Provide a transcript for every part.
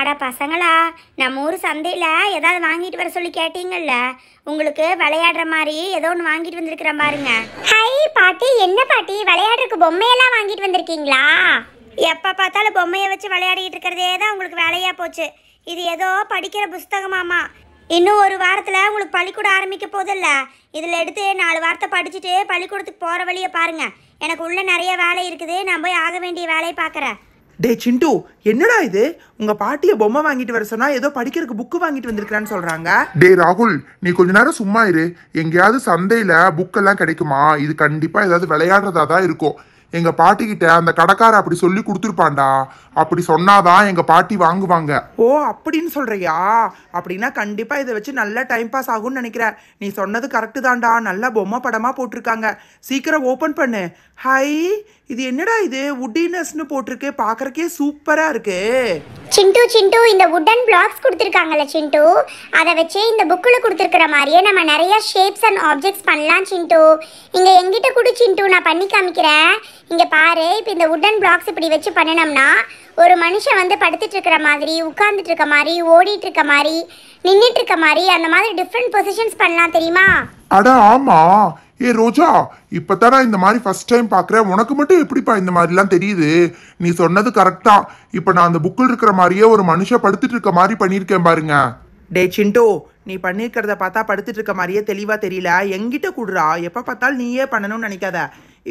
அட பசங்களா நம்ம ஊர் சந்தையில் ஏதாவது வாங்கிட்டு வர சொல்லி கேட்டீங்கல்ல உங்களுக்கு விளையாடுற மாதிரி ஏதோ ஒன்று வாங்கிட்டு வந்திருக்கிற பாருங்க ஹை பாட்டி என்ன பாட்டி விளையாடுறதுக்கு பொம்மையெல்லாம் வாங்கிட்டு வந்திருக்கீங்களா எப்போ பார்த்தாலும் பொம்மையை வச்சு விளையாடிட்டு இருக்கிறதே தான் உங்களுக்கு வேலையாக போச்சு இது ஏதோ படிக்கிற புஸ்தகமாமா இன்னும் ஒரு வாரத்தில் உங்களுக்கு பள்ளிக்கூடம் ஆரம்பிக்க போதில்ல இதில் எடுத்து நாலு வாரத்தை படிச்சுட்டு பள்ளிக்கூடத்துக்கு போகிற வழியை பாருங்கள் எனக்கு உள்ளே நிறைய வேலை இருக்குது நான் போய் ஆக வேண்டிய வேலையை பார்க்குறேன் டே சிண்டு என்னடா இது உங்க பாட்டிய பொம்மை வாங்கிட்டு வர சொன்னா ஏதோ படிக்கிறதுக்கு புக்கு வாங்கிட்டு வந்திருக்கிறான்னு சொல்றாங்க டே ராகுல் நீ கொஞ்ச நேரம் சும்மா இரு எங்கேயாவது சந்தையில புக்கெல்லாம் கிடைக்குமா இது கண்டிப்பா ஏதாவது விளையாடுறதா தான் இருக்கும் எங்க பாட்டி கிட்ட அந்த கடைக்கார அப்படி சொல்லி கொடுத்துருப்பாண்டா அப்படி சொன்னாதான் எங்க பாட்டி வாங்குவாங்க ஓ அப்படின்னு சொல்றியா அப்படின்னா கண்டிப்பா இதை வச்சு நல்லா டைம் பாஸ் ஆகும்னு நினைக்கிறேன் நீ சொன்னது கரெக்டு தான்டா நல்லா பொம்மை படமா போட்டிருக்காங்க சீக்கிரம் ஓபன் பண்ணு ஹை இது என்னடா இது வுட்டினஸ்னு போட்டிருக்கு பாக்குறக்கே சூப்பராக இருக்கு சிண்டு சிண்டு இந்த வுடன் பிளாக்ஸ் கொடுத்துருக்காங்கல்ல சிண்டு அதை வச்சே இந்த புக்கில் கொடுத்துருக்குற மாதிரியே நம்ம நிறைய ஷேப்ஸ் அண்ட் ஆப்ஜெக்ட்ஸ் பண்ணலாம் சிண்டு இங்கே எங்கிட்ட கொடு சிண்டு நான் பண்ணி காமிக்கிறேன் இங்கே பாரு இப்போ இந்த வுடன் பிளாக்ஸ் இப்படி வச்சு பண்ணினோம்னா ஒரு மனுஷன் வந்து படுத்துட்டு இருக்கிற மாதிரி உட்கார்ந்துட்டு இருக்க மாதிரி ஓடிட்டு இருக்க மாதிரி நின்றுட்டு இருக்க மாதிரி அந்த மாதிரி டிஃப்ரெண்ட் பொசிஷன்ஸ் பண்ணலாம் தெரியுமா அட ஆமாம் ஏ ரோஜா இப்போதான் நான் இந்த மாதிரி ஃபஸ்ட் டைம் பார்க்குறேன் உனக்கு மட்டும் எப்படிப்பா இந்த மாதிரிலாம் தெரியுது நீ சொன்னது கரெக்டாக இப்போ நான் அந்த புக்கில் இருக்கிற மாதிரியே ஒரு மனுஷன் படுத்துட்டு இருக்க மாதிரி பண்ணியிருக்கேன் பாருங்க டே சிண்டோ நீ பண்ணியிருக்கிறத பார்த்தா படுத்துட்டு இருக்க மாதிரியே தெளிவாக தெரியல எங்கிட்ட கூடுறா எப்போ பார்த்தாலும் நீயே பண்ணணும்னு நினைக்காத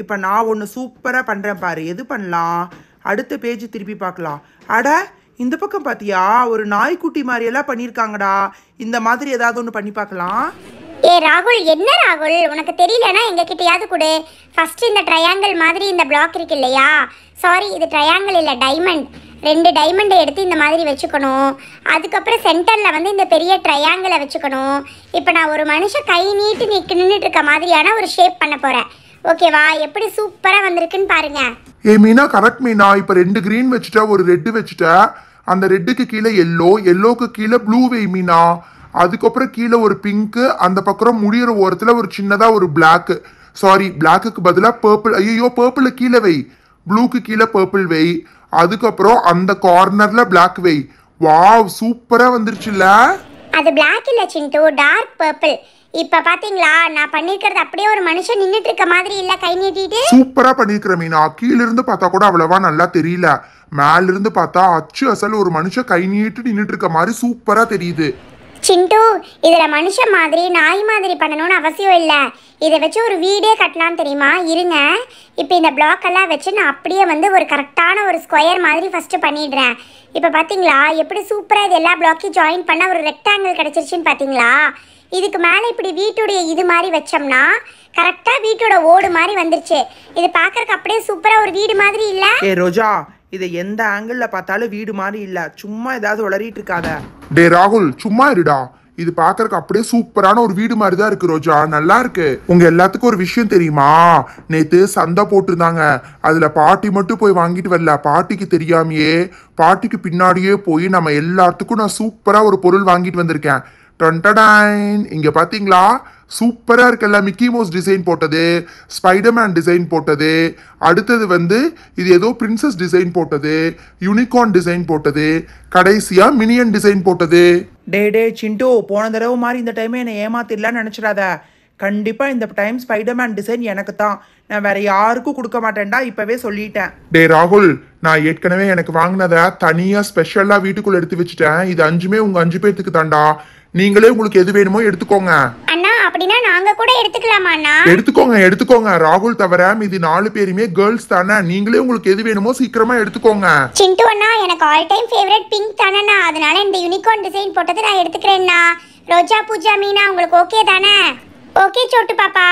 இப்போ நான் ஒன்று சூப்பராக பண்ணுறேன் பாரு எது பண்ணலாம் அடுத்த பேஜ் திருப்பி பார்க்கலாம் அட இந்த பக்கம் பார்த்தியா ஒரு நாய்க்குட்டி மாதிரியெல்லாம் பண்ணியிருக்காங்கடா இந்த மாதிரி ஏதாவது ஒன்று பண்ணி பார்க்கலாம் ஏ ராகுல் என்ன ராகுல் உனக்கு தெரியலனா எங்ககிட்டயாவது கொடு ஃபர்ஸ்ட் இந்த ட்ரையாங்கிள் மாதிரி இந்த பிளாக் இருக்கு இல்லையா சாரி இது ட்ரையாங்கிள் இல்லை டைமண்ட் ரெண்டு டைமண்டை எடுத்து இந்த மாதிரி வச்சுக்கணும் அதுக்கப்புறம் சென்டரில் வந்து இந்த பெரிய ட்ரையாங்கிளை வச்சுக்கணும் இப்போ நான் ஒரு மனுஷன் கை நீட்டு நிற்கு நின்றுட்டு இருக்க மாதிரியான ஒரு ஷேப் பண்ண போகிறேன் ஓகேவா எப்படி சூப்பராக வந்திருக்குன்னு பாருங்க ஏ மீனா கரெக்ட் மீனா இப்போ ரெண்டு க்ரீன் வச்சுட்டா ஒரு ரெட்டு வச்சுட்டா அந்த ரெட்டுக்கு கீழே எல்லோ எல்லோக்கு கீழே ப்ளூ வெய் மீனா அதுக்கப்புறம் கீழே ஒரு பிங்க்கு அந்த பக்கம் முடிகிற ஓரத்தில் ஒரு சின்னதாக ஒரு பிளாக்கு சாரி பிளாக்குக்கு பதிலாக பர்பிள் ஐயோ பர்பிளை கீழே வை ப்ளூக்கு கீழே பர்பிள் வை அதுக்கப்புறம் அந்த கார்னரில் பிளாக் வை வாவ் சூப்பராக வந்துருச்சுல்ல அது பிளாக் இல்லை சிண்டு டார்க் பர்பிள் இப்போ பாத்தீங்களா நான் பண்ணிக்கிறது அப்படியே ஒரு மனுஷன் நின்னுட்டு இருக்க மாதிரி இல்ல கை நீட்டிட்டு சூப்பரா பண்ணியிருக்கிறேன் மீனா கீழ இருந்து பார்த்தா கூட அவ்வளவா நல்லா தெரியல மேல இருந்து பார்த்தா அச்சு அசல் ஒரு மனுஷன் கை நீட்டு நின்னுட்டு இருக்க மாதிரி சூப்பரா தெரியுது சிண்டு இதில் மனுஷன் மாதிரி நாய் மாதிரி பண்ணணும்னு அவசியம் இல்லை இதை வச்சு ஒரு வீடே கட்டலாம் தெரியுமா இருங்க இப்போ இந்த பிளாக்கெல்லாம் வச்சு நான் அப்படியே வந்து ஒரு கரெக்டான ஒரு ஸ்கொயர் மாதிரி ஃபஸ்ட்டு பண்ணிடுறேன் இப்போ பார்த்தீங்களா எப்படி சூப்பராக இது எல்லா பிளாக்கையும் ஜாயின் பண்ணால் ஒரு ரெக்டாங்கிள் கிடச்சிருச்சின்னு பார்த்தீங்களா இதுக்கு மேலே இப்படி வீட்டுடைய இது மாதிரி வச்சோம்னா கரெக்டாக வீட்டோட ஓடு மாதிரி வந்துருச்சு இது பார்க்கறக்கு அப்படியே சூப்பராக ஒரு வீடு மாதிரி இல்லை ரோஜா இதை எந்த ஆங்கிளில் பார்த்தாலும் வீடு மாதிரி இல்லை சும்மா ஏதாவது உளறிட்டு இருக்காத டே ராகுல் சும்மா இருடா இது பாக்குறதுக்கு அப்படியே சூப்பரான ஒரு வீடு மாதிரி தான் இருக்கு ரோஜா நல்லா இருக்கு உங்க எல்லாத்துக்கும் ஒரு விஷயம் தெரியுமா நேத்து சந்தை போட்டிருந்தாங்க அதுல பாட்டி மட்டும் போய் வாங்கிட்டு வரல பாட்டிக்கு தெரியாமையே பாட்டிக்கு பின்னாடியே போய் நம்ம எல்லாத்துக்கும் நான் சூப்பரா ஒரு பொருள் வாங்கிட்டு வந்திருக்கேன் டொன்டடைன் இங்கே பார்த்தீங்களா சூப்பராக இருக்குல்ல மிக்கி மோஸ் டிசைன் போட்டது ஸ்பைடர்மேன் டிசைன் போட்டது அடுத்தது வந்து இது ஏதோ பிரின்சஸ் டிசைன் போட்டது யூனிகார்ன் டிசைன் போட்டது கடைசியாக மினியன் டிசைன் போட்டது டே டே சிண்டு போன தடவை மாதிரி இந்த டைமே என்னை ஏமாத்திடலான்னு நினச்சிடாத கண்டிப்பாக இந்த டைம் ஸ்பைடர்மேன் டிசைன் எனக்கு தான் நான் வேற யாருக்கும் கொடுக்க மாட்டேன்டா இப்பவே சொல்லிட்டேன் டே ராகுல் நான் ஏற்கனவே எனக்கு வாங்கினதை தனியாக ஸ்பெஷலாக வீட்டுக்குள்ள எடுத்து வச்சுட்டேன் இது அஞ்சுமே உங்க அஞ்சு பேர்த்துக்கு தாண்டா நீங்களே உங்களுக்கு எது வேணுமோ எடுத்துக்கோங்க அண்ணா அப்படின்னா நாங்க கூட எடுத்துக்கலாமா அண்ணா எடுத்துக்கோங்க எடுத்துக்கோங்க ராகுல் தவிர மீதி நாலு பேருமே கேர்ள்ஸ் தானே நீங்களே உங்களுக்கு எது வேணுமோ சீக்கிரமா எடுத்துக்கோங்க சிண்டு அண்ணா எனக்கு ஆல் டைம் ஃபேவரட் பிங்க் தானேண்ணா அதனால இந்த யூனிகார்ன் டிசைன் போட்டது நான் எடுத்துக்கிறேன்னா ரோஜா பூஜா மீனா உங்களுக்கு ஓகே தானே ஓகே சோட்டு பாப்பா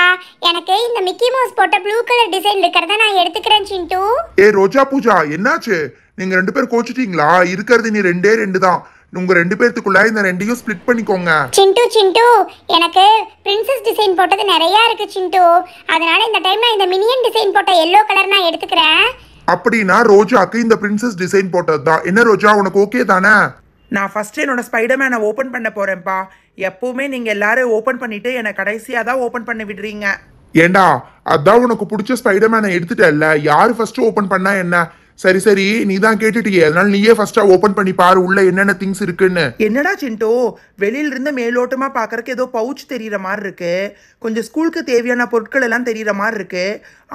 எனக்கு இந்த மிக்கி மவுஸ் போட்ட ப்ளூ கலர் டிசைன் இருக்கிறத நான் எடுத்துக்கிறேன் சிண்டு ஏ ரோஜா பூஜா என்னாச்சு நீங்க ரெண்டு பேர் கோச்சிட்டீங்களா இருக்கிறது நீ ரெண்டே ரெண்டு தான் உங்க ரெண்டு பேர்த்துக்குள்ள இந்த ரெண்டையும் ஸ்ப்ளிட் பண்ணிக்கோங்க சிண்டு சிண்டு எனக்கு பிரின்சஸ் டிசைன் போட்டது நிறைய இருக்கு சிண்டு அதனால இந்த டைம் நான் இந்த மினியன் டிசைன் போட்ட எல்லோ கலர் நான் எடுத்துக்கிறேன் அப்படின்னா ரோஜாக்கு இந்த பிரின்சஸ் டிசைன் போட்டது தான் என்ன ரோஜா உனக்கு ஓகே தானே நான் ஃபர்ஸ்ட் என்னோட ஸ்பைடர்மேனை ஓபன் பண்ண போறேன்ப்பா எப்பவுமே நீங்கள் எல்லாரும் ஓப்பன் பண்ணிட்டு என்னை கடைசியாக தான் ஓப்பன் பண்ண விடுறீங்க ஏண்டா அதான் உனக்கு பிடிச்ச ஸ்பைடர்மேனை எடுத்துட்டல்ல யார் ஃபர்ஸ்ட் ஓபன் பண்ணா என்ன சரி சரி நீ தான் கேட்டுட்டியே அதனால நீயே ஃபர்ஸ்டா ஓபன் பண்ணி பாரு உள்ள என்னென்ன திங்ஸ் இருக்குன்னு என்னடா சிண்டோ வெளியில இருந்து மேலோட்டமா பாக்குறதுக்கு ஏதோ பவுச் தெரியற மாதிரி இருக்கு கொஞ்சம் ஸ்கூலுக்கு தேவையான பொருட்கள் எல்லாம் தெரியற மாதிரி இருக்கு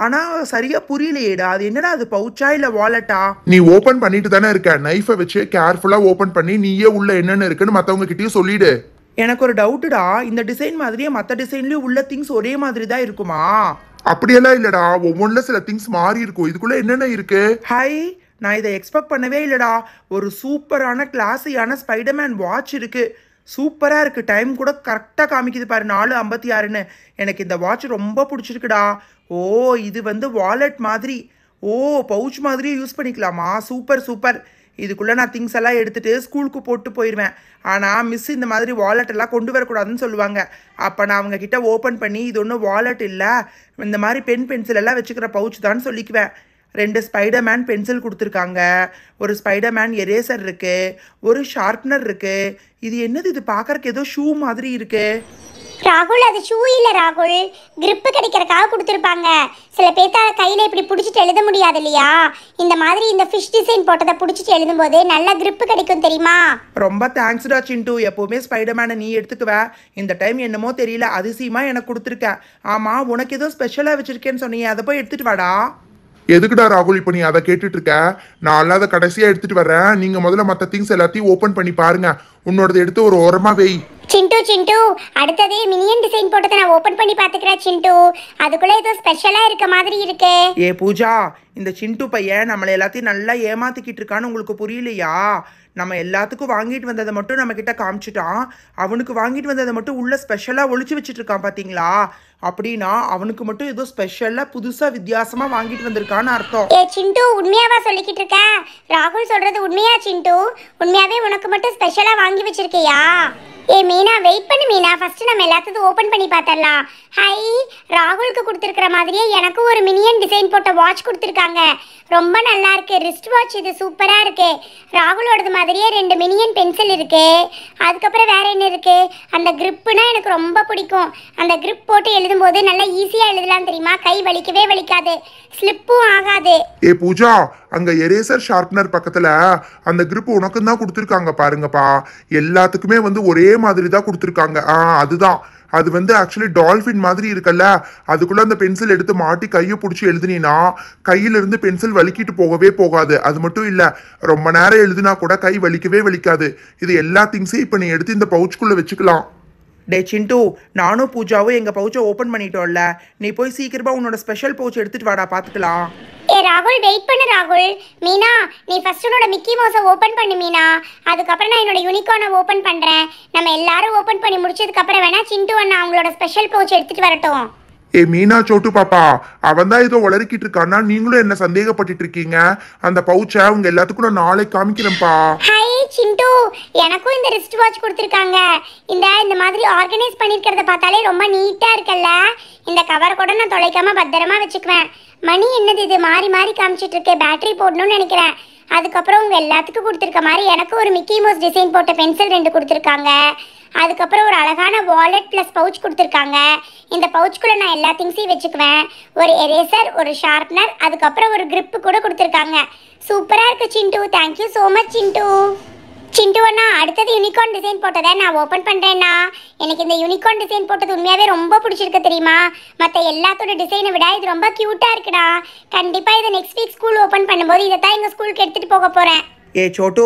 ஆனா சரியா புரியலையேடா அது என்னடா அது பவுச்சா இல்ல வாலெட்டா நீ ஓபன் பண்ணிட்டு தானே இருக்க நைஃபை வச்சு கேர்ஃபுல்லா ஓபன் பண்ணி நீயே உள்ள என்னென்ன இருக்குன்னு மத்தவங்க கிட்டயும் சொல்லிடு எனக்கு ஒரு டவுட்டுடா இந்த டிசைன் மாதிரியே மற்ற டிசைன்லயும் உள்ள திங்ஸ் ஒரே மாதிரி தான் இருக்குமா அப்படியெல்லாம் இல்லடா ஒவ்வொன்றுல சில திங்ஸ் மாறி இருக்கும் இதுக்குள்ள என்னென்ன இருக்கு ஹை நான் இதை எக்ஸ்பெக்ட் பண்ணவே இல்லடா ஒரு சூப்பரான கிளாஸியான ஸ்பைடர்மேன் வாட்ச் இருக்கு சூப்பராக இருக்குது டைம் கூட கரெக்டாக காமிக்குது பாரு நாலு ஐம்பத்தி ஆறுன்னு எனக்கு இந்த வாட்ச் ரொம்ப பிடிச்சிருக்குடா ஓ இது வந்து வாலெட் மாதிரி ஓ பவுச் மாதிரியே யூஸ் பண்ணிக்கலாமா சூப்பர் சூப்பர் இதுக்குள்ளே நான் திங்ஸ் எல்லாம் எடுத்துகிட்டு ஸ்கூலுக்கு போட்டு போயிடுவேன் ஆனால் மிஸ் இந்த மாதிரி வாலெட்டெல்லாம் கொண்டு வரக்கூடாதுன்னு சொல்லுவாங்க அப்போ நான் அவங்கக்கிட்ட ஓப்பன் பண்ணி இது ஒன்றும் வாலெட் இல்லை இந்த மாதிரி பென் பென்சில் எல்லாம் வச்சுக்கிற பவுச் தான் சொல்லிக்குவேன் ரெண்டு ஸ்பைடர்மேன் பென்சில் கொடுத்துருக்காங்க ஒரு ஸ்பைடர்மேன் எரேசர் இருக்குது ஒரு ஷார்ப்னர் இருக்குது இது என்னது இது பார்க்குறக்கு ஏதோ ஷூ மாதிரி இருக்குது ராகுல் அது ஷூ இல்லை ராகுல் கிரிப்பு கிடைக்கிறக்காக கொடுத்துருப்பாங்க சில பேர்த்த கையில் இப்படி பிடிச்சிட்டு எழுத முடியாது இல்லையா இந்த மாதிரி இந்த ஃபிஷ் டிசைன் போட்டதை பிடிச்சிட்டு எழுதும்போது நல்லா கிரிப்பு கிடைக்கும் தெரியுமா ரொம்ப தேங்க்ஸ்டா சிண்டு எப்போவுமே ஸ்பைடர்மேனை நீ எடுத்துக்குவ இந்த டைம் என்னமோ தெரியல அதிசயமாக எனக்கு கொடுத்துருக்க ஆமாம் உனக்கு ஏதோ ஸ்பெஷலாக வச்சுருக்கேன்னு சொன்னீங்க அதை போய் எடுத்துகிட்டு வாடா எதுக்குடா ராகுல் இப்போ நீ அதை கேட்டுட்டு இருக்க நான் அதை கடைசியாக எடுத்துகிட்டு வரேன் நீங்கள் முதல்ல மற்ற திங்ஸ் எல்லாத்தையும் ஓப்பன் பண்ணி பாருங்கள் உன்னோடது எடுத்து ஒரு ஓரமா வை சிண்டு சிண்டு அடுத்தது மினியன் டிசைன் போட்டு நான் ஓபன் பண்ணி பாத்துக்கிறேன் சிண்டு அதுக்குள்ள ஏதோ ஸ்பெஷலா இருக்க மாதிரி இருக்கே ஏ பூஜா இந்த சிண்டு பையன் நம்மளை எல்லாத்தையும் நல்லா ஏமாத்திக்கிட்டு இருக்கான்னு உங்களுக்கு புரியலையா நம்ம எல்லாத்துக்கும் வாங்கிட்டு வந்ததை மட்டும் நம்ம கிட்ட காமிச்சிட்டான் அவனுக்கு வாங்கிட்டு வந்ததை மட்டும் உள்ள ஸ்பெஷலாக ஒழிச்சு வச்சுட்டு இருக்கான் பாத்தீங்களா அப்படின்னா அவனுக்கு மட்டும் ஏதோ ஸ்பெஷலா புதுசா வித்தியாசமா வாங்கிட்டு வந்திருக்கான்னு அர்த்தம் ஏ சிண்டு உண்மையாவா சொல்லிக்கிட்டு இருக்க ராகுல் சொல்றது உண்மையா சிண்டு உண்மையாவே உனக்கு மட்டும் ஸ்பெஷலாக வாங்கி வச்சிருக்கியா ஏ மீனா வெயிட் பண்ணு மீனா ஃபர்ஸ்ட் நம்ம எல்லாத்தையும் ஓப்பன் பண்ணி பார்த்தறலாம் ஹை ராகுலுக்கு கொடுத்திருக்கிற மாதிரியே எனக்கும் ஒரு மினியன் டிசைன் போட்ட வாட்ச் கொடுத்துருக்காங்க ரொம்ப நல்லா இருக்கு ரிஸ்ட் வாட்ச் இது சூப்பராக இருக்கு ராகுலோடது மாதிரியே ரெண்டு மினியன் பென்சில் இருக்கு அதுக்கப்புறம் வேற என்ன இருக்கு அந்த கிரிப்புனா எனக்கு ரொம்ப பிடிக்கும் அந்த கிரிப் போட்டு எழுதும் போது நல்லா ஈஸியாக எழுதலாம் தெரியுமா கை வலிக்கவே வலிக்காது ஸ்லிப்பும் ஆகாது ஏ பூஜா அங்கே எரேசர் ஷார்ப்னர் பக்கத்தில் அந்த கிரிப் உனக்கு தான் கொடுத்துருக்காங்க பாருங்கப்பா எல்லாத்துக்குமே வந்து ஒரே மாதிரி தான் கொடுத்துருக்காங்க ஆ அதுதான் அது வந்து ஆக்சுவலி டால்ஃபின் மாதிரி இருக்குல்ல அதுக்குள்ளே அந்த பென்சில் எடுத்து மாட்டி கையை பிடிச்சி எழுதுனீன்னா கையிலிருந்து பென்சில் வலிக்கிட்டு போகவே போகாது அது மட்டும் இல்லை ரொம்ப நேரம் எழுதுனா கூட கை வலிக்கவே வலிக்காது இது எல்லா திங்ஸையும் இப்போ நீ எடுத்து இந்த பவுச்சுக்குள்ளே வச்சுக்கலாம் டே சிண்டு நானும் பூஜாவும் எங்கள் பவுச்சை ஓப்பன் பண்ணிட்டோம்ல நீ போய் சீக்கிரமாக உன்னோட ஸ்பெஷல் பவுச் எடுத்துட்டு வாடா பார்த்துக்கலாம் ஏ ராகுல் வெயிட் பண்ணு ராகுல் மீனா நீ ஃபர்ஸ்ட் உன்னோட மிக்கி மவுஸை ஓப்பன் பண்ணு மீனா அதுக்கப்புறம் நான் என்னோட யூனிகார்னை ஓப்பன் பண்ணுறேன் நம்ம எல்லாரும் ஓப்பன் பண்ணி முடிச்சதுக்கப்புறம் வேணா சிண்டு அண்ணா அவங்களோட ஸ்பெஷல் பவுச் எடுத்துட்டு வரட்டும் ஏ மீனா சோட்டு பாப்பா அவன் தான் ஏதோ உளறிக்கிட்டு இருக்கான்னா நீங்களும் என்ன சந்தேகப்பட்டுட்டு இருக்கீங்க அந்த பவுச்சை அவங்க எல்லாத்துக்கும் நான் நாளை காமிக்கிறேன்ப்பா சிண்டு எனக்கும் இந்த ரிஸ்ட் வாட்ச் கொடுத்துருக்காங்க இந்த இந்த மாதிரி ஆர்கனைஸ் பண்ணியிருக்கிறத பார்த்தாலே ரொம்ப நீட்டாக இருக்கல்ல இந்த கவர் கூட நான் தொலைக்காமல் பத்திரமா வச்சுக்குவேன் மணி என்னது இது மாறி மாறி காமிச்சிட்டு பேட்டரி போடணும்னு நினைக்கிறேன் அதுக்கப்புறம் உங்கள் எல்லாத்துக்கும் கொடுத்துருக்க மாதிரி எனக்கு ஒரு மிக்கி மோஸ் டிசைன் போட்ட பென்சில் ரெண்டு கொடுத்துருக்காங்க அதுக்கப்புறம் ஒரு அழகான வாலெட் ப்ளஸ் பவுச் கொடுத்துருக்காங்க இந்த பவுச்சுக்குள்ளே நான் எல்லா திங்ஸையும் வச்சுக்குவேன் ஒரு எரேசர் ஒரு ஷார்ப்னர் அதுக்கப்புறம் ஒரு க்ரிப்பு கூட கொடுத்துருக்காங்க சூப்பராக இருக்குது Chintu thank you so much Chintu அண்ணா அடுத்தது யூனிகார்ன் டிசைன் போட்டதை நான் ஓப்பன் பண்ணுறேன்னா எனக்கு இந்த யூனிகார்ன் டிசைன் போட்டது உண்மையாகவே ரொம்ப பிடிச்சிருக்கு தெரியுமா மற்ற எல்லாத்தோட டிசைனை விட இது ரொம்ப க்யூட்டாக இருக்குடா கண்டிப்பாக இதை நெக்ஸ்ட் வீக் ஸ்கூல் ஓப்பன் பண்ணும்போது இதை தான் எங்கள் ஸ்கூலுக்கு எடுத்துகிட்டு போக போகிறேன் ஏ சோட்டோ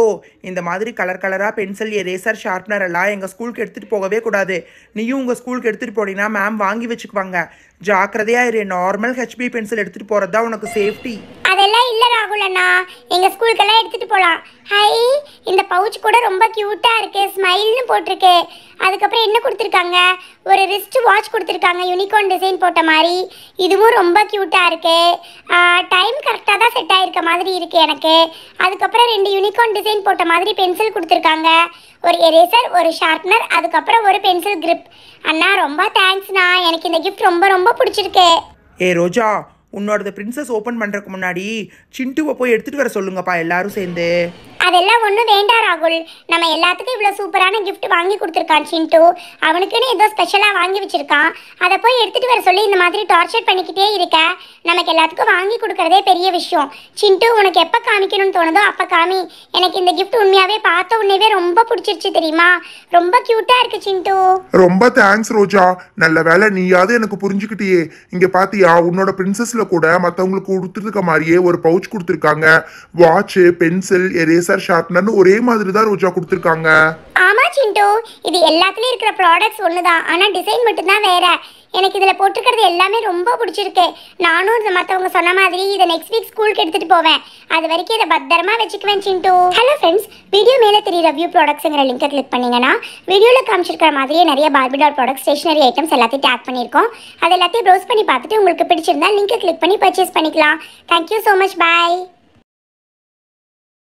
இந்த மாதிரி கலர் கலராக பென்சில் எரேசர் ஷார்ப்னர் எல்லாம் எங்கள் ஸ்கூலுக்கு எடுத்துகிட்டு போகவே கூடாது நீயும் உங்கள் ஸ்கூலுக்கு எடுத்துகிட்டு போனீங்கன்னா மேம் வாங்கி வச்சுக்குவாங்க ஜாக்கிரதையாக இரு நார்மல் ஹெச்பி பென்சில் எடுத்துகிட்டு போகிறது தான் உனக்கு சேஃப்டி அதெல்லாம் இல்லை ராகுல் அண்ணா எங்கள் ஸ்கூலுக்கெல்லாம் எடுத்துகிட்டு போகலாம் ஹை இந்த பவுச் கூட ரொம்ப க்யூட்டாக இருக்குது ஸ்மைல்னு போட்டிருக்கு அதுக்கப்புறம் என்ன கொடுத்துருக்காங்க ஒரு ரிஸ்ட் வாட்ச் கொடுத்துருக்காங்க யூனிகார்ன் டிசைன் போட்ட மாதிரி இதுவும் ரொம்ப க்யூட்டாக இருக்குது டைம் கரெக்டாக தான் செட் ஆகிருக்க மாதிரி இருக்குது எனக்கு அதுக்கப்புறம் ரெண்டு யூனிகார்ன் டிசைன் போட்ட மாதிரி பென்சில் கொடுத்துருக்காங்க ஒரு எரேசர் ஒரு ஷார்ப்னர் அதுக்கப்புறம் ஒரு பென்சில் கிரிப் அண்ணா ரொம்ப தேங்க்ஸ்ண்ணா எனக்கு இந்த கிஃப்ட் ரொம்ப ரொம்ப பிடிச்சிருக்கு ஏ ரோஜா உன்னோடது பிரின்சஸ் ஓப்பன் பண்ணுறதுக்கு முன்னாடி சிண்டுவை போய் எடுத்துகிட்டு வர சொல்லுங்கப்பா எல்லாரும் சேர்ந்து அதெல்லாம் ஒன்றும் வேண்டாம் ராகுல் நம்ம எல்லாத்துக்கும் இவ்வளோ சூப்பரான கிஃப்ட் வாங்கி கொடுத்துருக்கான் சிண்டு அவனுக்குன்னு ஏதோ ஸ்பெஷலாக வாங்கி வச்சுருக்கான் அதை போய் எடுத்துகிட்டு வர சொல்லி இந்த மாதிரி டார்ச்சர் பண்ணிக்கிட்டே இருக்க நமக்கு எல்லாத்துக்கும் வாங்கி கொடுக்குறதே பெரிய விஷயம் சிண்டு உனக்கு எப்போ காமிக்கணும்னு தோணுதோ அப்போ காமி எனக்கு இந்த கிஃப்ட் உண்மையாகவே பார்த்த உடனேவே ரொம்ப பிடிச்சிருச்சு தெரியுமா ரொம்ப க்யூட்டாக இருக்கு சிண்டு ரொம்ப தேங்க்ஸ் ரோஜா நல்ல வேலை நீயாவது எனக்கு புரிஞ்சுக்கிட்டியே இங்கே பார்த்தியா உன்னோட பிரின்சஸில் கூட மற்றவங்களுக்கு கொடுத்துருக்க மாதிரியே ஒரு பவுச் கொடுத்துருக்காங்க வாட்ச்சு பென்சில் எரேசர் எக்ஸர் ஷார்ப்னர்னு ஒரே மாதிரி தான் ரோஜா கொடுத்துருக்காங்க ஆமா சிண்டோ இது எல்லாத்துலயும் இருக்கிற ப்ராடக்ட்ஸ் ஒண்ணுதான் ஆனா டிசைன் மட்டும்தான் வேற எனக்கு இதில் போட்டிருக்கிறது எல்லாமே ரொம்ப பிடிச்சிருக்கு நானும் இந்த மற்றவங்க சொன்ன மாதிரி இதை நெக்ஸ்ட் வீக் ஸ்கூலுக்கு எடுத்துகிட்டு போவேன் அது வரைக்கும் இதை பத்திரமா வச்சுக்குவேன் சிண்டு ஹலோ ஃப்ரெண்ட்ஸ் வீடியோ மேலே தெரியுற ரிவ்யூ ப்ராடக்ட்ஸ்ங்கிற லிங்கை கிளிக் பண்ணிங்கன்னா வீடியோல காமிச்சிருக்கிற மாதிரியே நிறைய Barbie doll product stationery items எல்லாத்தையும் டேக் பண்ணியிருக்கோம் அது எல்லாத்தையும் ப்ரௌஸ் பண்ணி பார்த்துட்டு உங்களுக்கு பிடிச்சிருந்தா லிங்கை கிளிக் பண்ணி பர்ச்சேஸ் பண்ணிக்கலாம் தேங்க்யூ ஸோ மச் பாய்